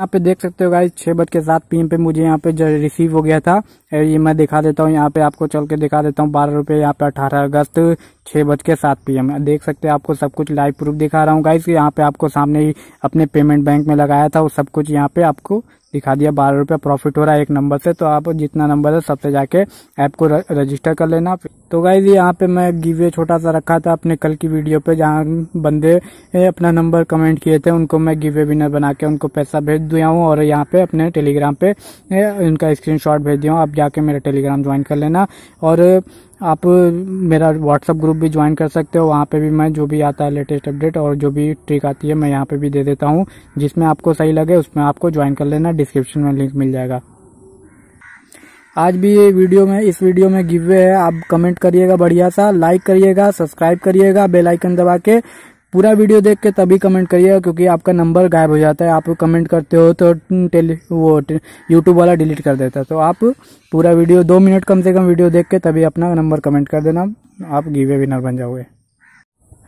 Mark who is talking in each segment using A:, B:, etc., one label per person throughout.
A: यहाँ पे देख सकते हो गाइस छह बज के सात पीएम पे मुझे यहाँ पे रिसीव हो गया था ये मैं दिखा देता हूँ यहाँ पे आपको चल के दिखा देता हूँ बारह रुपये यहाँ पे अठारह अगस्त छः बज के सात पी एम देख सकते हैं आपको सब कुछ लाइव प्रूफ दिखा रहा हूँ गाइस यहाँ पे आपको सामने ही अपने पेमेंट बैंक में लगाया था वो सब कुछ यहाँ पे आपको दिखा दिया बारह रुपया प्रॉफिट हो रहा है एक नंबर से तो आप जितना नंबर है सबसे जाके ऐप को रजिस्टर कर लेना तो गाइज यहाँ पे मैं गिवे छोटा सा रखा था अपने कल की वीडियो पे जहाँ बंदे अपना नंबर कमेंट किए थे उनको मैं गिवे विनर बना के उनको पैसा भेज दिया हूँ और यहाँ पे अपने टेलीग्राम पे उनका शॉट भेज दिया हूँ आप जाके मेरा टेलीग्राम ज्वाइन कर लेना और आप मेरा व्हाट्सअप ग्रुप भी ज्वाइन कर सकते हो वहाँ पे भी मैं जो भी आता है लेटेस्ट अपडेट और जो भी ट्रिक आती है मैं यहाँ पे भी दे देता हूँ जिसमें आपको सही लगे उसमें आपको ज्वाइन कर लेना डिस्क्रिप्शन में लिंक मिल जाएगा आज भी ये वीडियो में इस वीडियो में गिव वे है आप कमेंट करिएगा बढ़िया सा लाइक करिएगा सब्सक्राइब करिएगा बेल आइकन दबा के पूरा वीडियो देख के तभी कमेंट करिएगा क्योंकि आपका नंबर गायब हो जाता है आप कमेंट करते हो तो टेली वो यूट्यूब वाला डिलीट कर देता है तो आप पूरा वीडियो दो मिनट कम से कम वीडियो देख के तभी अपना नंबर कमेंट कर देना आप गिवे विनर बन जाओगे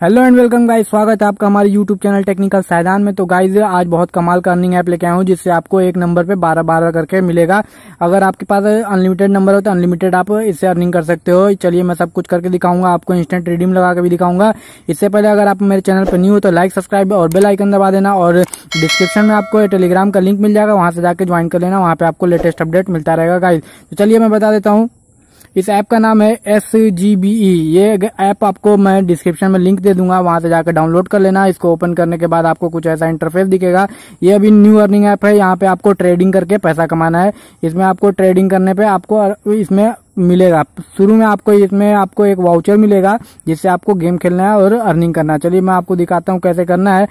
A: हेलो एंड वेलकम गाइस स्वागत है आपका हमारे यूट्यूब चैनल टेक्निकल साइदान में तो गाइस आज बहुत कमाल का अर्निंग ऐप लेके आया हूँ जिससे आपको एक नंबर पे बारह बारह करके मिलेगा अगर आपके पास अनलिमिटेड नंबर हो तो अनलिमिटेड आप इससे अर्निंग कर सकते हो चलिए मैं सब कुछ करके दिखाऊंगा आपको इंस्टेंट रिडीम लगा के भी दिखाऊंगा इससे पहले अगर आप मेरे चैनल पर न्यू हो तो लाइक सब्सक्राइब और बेल आइकन दबा देना और डिस्क्रिप्शन में आपको टेलीग्राम का लिंक मिल जाएगा वहाँ से जाकर ज्वाइन कर लेना वहाँ पर आपको लेटेस्ट अपडेट मिलता रहेगा गाइज तो चलिए मैं बता देता हूँ इस ऐप का नाम है एस जी बी ई ये ऐप आपको मैं डिस्क्रिप्शन में लिंक दे दूंगा वहां से जाकर डाउनलोड कर लेना इसको ओपन करने के बाद आपको कुछ ऐसा इंटरफेस दिखेगा ये अभी न्यू अर्निंग ऐप है यहाँ पे आपको ट्रेडिंग करके पैसा कमाना है इसमें आपको ट्रेडिंग करने पे आपको इसमें मिलेगा शुरू में आपको इसमें आपको एक वाउचर मिलेगा जिससे आपको गेम खेलना है और अर्निंग करना है चलिए मैं आपको दिखाता हूँ कैसे करना है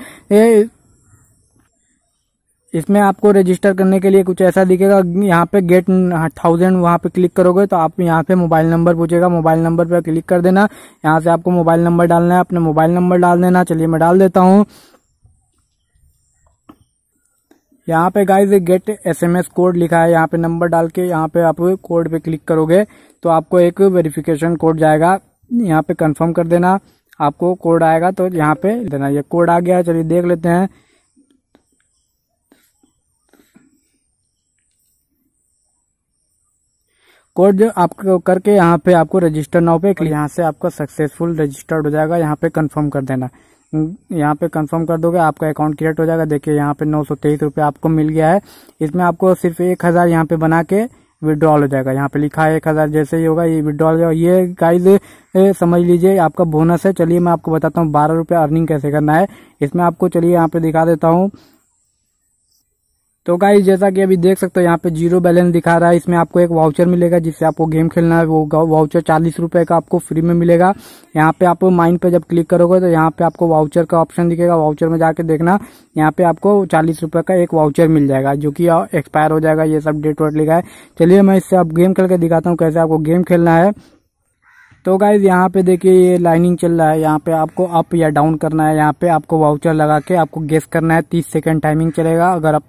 A: इसमें आपको रजिस्टर करने के लिए कुछ ऐसा दिखेगा यहाँ पे गेट थाउजेंड वहाँ पे क्लिक करोगे तो आप यहाँ पे मोबाइल नंबर पूछेगा मोबाइल नंबर पे क्लिक कर देना यहाँ से आपको मोबाइल नंबर डालना है अपने मोबाइल नंबर डाल देना चलिए मैं डाल देता हूँ यहाँ पे गाइज गेट एसएमएस कोड लिखा है यहाँ पे नंबर डाल के यहाँ पे आप कोड पे क्लिक करोगे तो आपको एक वेरिफिकेशन कोड जाएगा यहाँ पे कंफर्म कर देना आपको कोड आएगा तो यहाँ पे देना ये कोड आ गया चलिए देख लेते हैं कोड आप करके यहाँ पे आपको रजिस्टर नाउ पे यहाँ से आपका सक्सेसफुल रजिस्टर्ड हो जाएगा यहाँ पे कंफर्म कर देना हम्म, यहाँ पे कंफर्म कर दोगे आपका अकाउंट क्रिएट हो जाएगा देखिए यहाँ पे नौ सौ तेईस आपको मिल गया है इसमें आपको सिर्फ एक हज़ार यहाँ पे बना के विड्रॉल हो जाएगा यहाँ पे लिखा है एक हज़ार जैसे ही होगा ये विड्रॉल हो जाएगा ये गाइज समझ लीजिए आपका बोनस है चलिए मैं आपको बताता हूँ बारह रुपये अर्निंग कैसे करना है इसमें आपको चलिए यहाँ पे दिखा देता हूँ तो गाइज जैसा कि अभी देख सकते हो यहाँ पे जीरो बैलेंस दिखा रहा है इसमें आपको एक वाउचर मिलेगा जिससे आपको गेम खेलना है वो वाउचर चालीस रुपए का आपको फ्री में मिलेगा यहाँ पे आप माइंड पे जब क्लिक करोगे तो यहाँ पे आपको वाउचर का ऑप्शन दिखेगा वाउचर में जाके देखना यहाँ पे आपको चालीस रुपए का एक वाउचर मिल जाएगा जो की एक्सपायर हो जाएगा ये सब डेट वेट लिखा है चलिए मैं इससे आप गेम खेल के दिखाता हूँ कैसे आपको गेम खेलना है तो गाइज यहाँ पे देखिए ये लाइनिंग चल रहा है यहाँ पे आपको अप या डाउन करना है यहाँ पे आपको वाउचर लगा के आपको गेस करना है तीस सेकंड टाइमिंग चलेगा अगर आप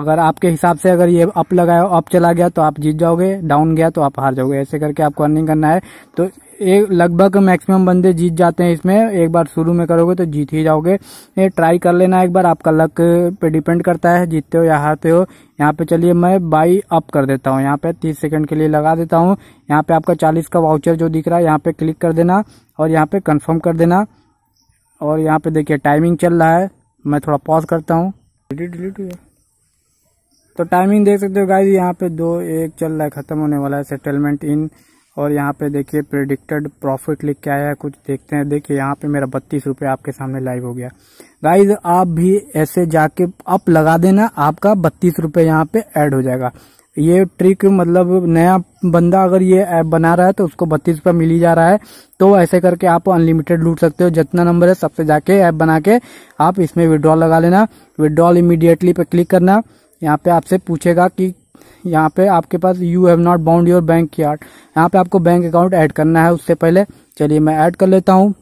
A: अगर आपके हिसाब से अगर ये अप लगाया अप चला गया तो आप जीत जाओगे डाउन गया तो आप हार जाओगे ऐसे करके आपको अर्निंग करना है तो एक लगभग मैक्सिमम बंदे जीत जाते हैं इसमें एक बार शुरू में करोगे तो जीत ही जाओगे ये ट्राई कर लेना एक बार आपका लक पे डिपेंड करता है जीतते हो या हारते हो यहाँ पे चलिए मैं बाई अप कर देता हूँ यहाँ पे तीस सेकंड के लिए लगा देता हूँ यहाँ पे आपका चालीस का वाउचर जो दिख रहा है यहाँ पे क्लिक कर देना और यहाँ पे कन्फर्म कर देना और यहाँ पे देखिए टाइमिंग चल रहा है मैं थोड़ा पॉज करता हूँ डिलीट हुआ तो टाइमिंग देख सकते हो गाइज यहाँ पे दो एक चल रहा है खत्म होने वाला है सेटलमेंट इन और यहाँ पे देखिए प्रेडिक्टेड प्रॉफिट लिख के आया है कुछ देखते हैं देखिए यहाँ पे मेरा बत्तीस रुपये आपके सामने लाइव हो गया गाइज आप भी ऐसे जाके अप लगा देना आपका बत्तीस रुपये यहाँ पे ऐड हो जाएगा ये ट्रिक मतलब नया बंदा अगर ये ऐप बना रहा है तो उसको बत्तीस रुपये मिली जा रहा है तो ऐसे करके आप अनलिमिटेड लूट सकते हो जितना नंबर है सबसे जाके ऐप बना के आप इसमें विड्रॉल लगा लेना विड्रॉल इमीडिएटली पे क्लिक करना यहाँ पे आपसे पूछेगा कि यहाँ पे आपके पास you have not bound your bank की आर्ट यहाँ पे आपको बैंक अकाउंट ऐड करना है उससे पहले चलिए मैं ऐड कर लेता हूँ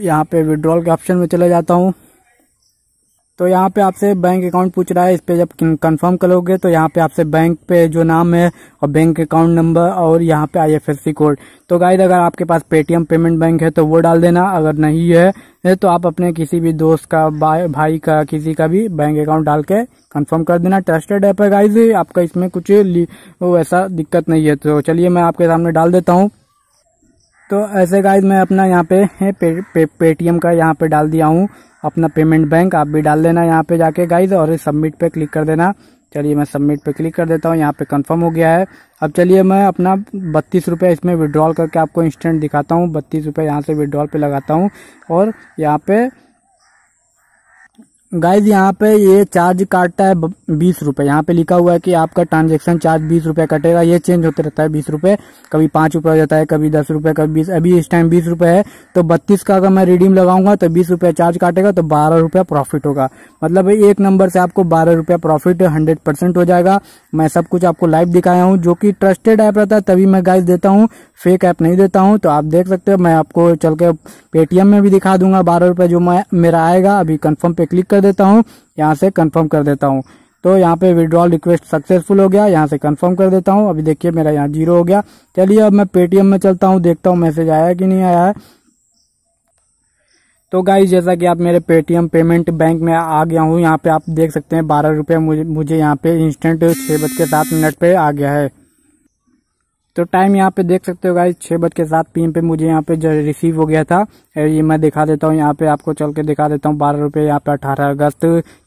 A: यहाँ पे विड्रॉल के ऑप्शन में चला जाता हूँ तो यहाँ पे आपसे बैंक अकाउंट पूछ रहा है इस पे जब कंफर्म करोगे तो यहाँ पे आपसे बैंक पे जो नाम है और बैंक अकाउंट नंबर और यहाँ पे आईएफएससी कोड तो गाइस अगर आपके पास पेटीएम पेमेंट बैंक है तो वो डाल देना अगर नहीं है तो आप अपने किसी भी दोस्त का भाई का किसी का भी बैंक अकाउंट डाल के कन्फर्म कर देना ट्रस्टेड ऐप है गाइज आपका इसमें कुछ वैसा दिक्कत नहीं है तो चलिए मैं आपके सामने डाल देता हूँ तो ऐसे गाइज मैं अपना यहाँ पे पेटीएम पे, पे, पे का यहाँ पे डाल दिया हूँ अपना पेमेंट बैंक आप भी डाल देना यहाँ पे जाके गाइज और सबमिट पे क्लिक कर देना चलिए मैं सबमिट पे क्लिक कर देता हूँ यहाँ पे कंफर्म हो गया है अब चलिए मैं अपना बत्तीस रुपये इसमें विड्रॉल करके आपको इंस्टेंट दिखाता हूँ बत्तीस रुपये यहाँ से विड्रॉल पे लगाता हूँ और यहाँ पे गाइज यहाँ पे ये चार्ज काटता है बीस रूपए यहाँ पे लिखा हुआ है कि आपका ट्रांजेक्शन चार्ज बीस रूपये कटेगा ये चेंज होते रहता है बीस रूपये कभी पांच रूपये हो जाता है कभी दस रुपये कभी बीस अभी इस टाइम बीस रूपये है तो बत्तीस का अगर मैं रिडीम लगाऊंगा तो बीस रूपये चार्ज काटेगा तो बारह रुपये प्रॉफिट होगा मतलब एक नंबर से आपको बारह रूपये प्रॉफिट हंड्रेड परसेंट हो जाएगा मैं सब कुछ आपको लाइव दिखाया हूँ जो कि ट्रस्टेड ऐप रहता है तभी मैं गाइज देता हूँ फेक ऐप नहीं देता हूँ तो आप देख सकते हो मैं आपको चल के पेटीएम में भी दिखा दूंगा बारह जो मेरा आएगा अभी कन्फर्म पे क्लिक कर देता हूँ यहाँ से कन्फर्म कर देता हूँ तो यहाँ पे विड्रॉल रिक्वेस्ट सक्सेसफुल हो गया यहाँ से कंफर्म कर देता हूँ अभी देखिए मेरा यहाँ जीरो हो गया चलिए अब मैं पेटीएम में चलता हूँ देखता हूँ मैसेज आया कि नहीं आया है तो गाइज जैसा कि आप मेरे पेटीएम पेमेंट बैंक में आ गया हूँ यहाँ पे आप देख सकते हैं बारह रुपये मुझे मुझे यहाँ पे इंस्टेंट छः बज के सात मिनट पे आ गया है तो टाइम यहाँ पे देख सकते हो गाइज छह बज के सात पी पे मुझे यहाँ पे रिसीव हो गया था ये मैं दिखा देता हूँ यहाँ पे आपको चल के दिखा देता हूँ बारह रुपये यहाँ पे अठारह अगस्त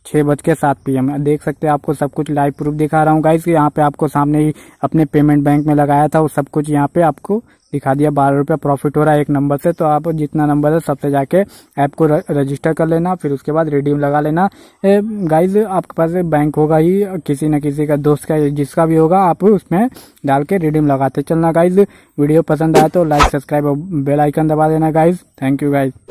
A: छह बज के सात पी देख सकते हैं आपको सब कुछ लाइव प्रूफ दिखा रहा हूँ गाइज यहाँ पे आपको सामने ही अपने पेमेंट बैंक में लगाया था वो सब कुछ यहाँ पे आपको दिखा दिया बारह रुपया प्रॉफिट हो रहा है एक नंबर से तो आप जितना नंबर है सबसे जाके ऐप को रजिस्टर कर लेना फिर उसके बाद रिडीम लगा लेना गाइज आपके पास बैंक होगा ही किसी न किसी का दोस्त का जिसका भी होगा आप उसमें डाल के रिडीम लगाते चलना गाइज वीडियो पसंद आया तो लाइक सब्सक्राइब और बेलाइकन दबा देना गाइज थैंक यू गाइज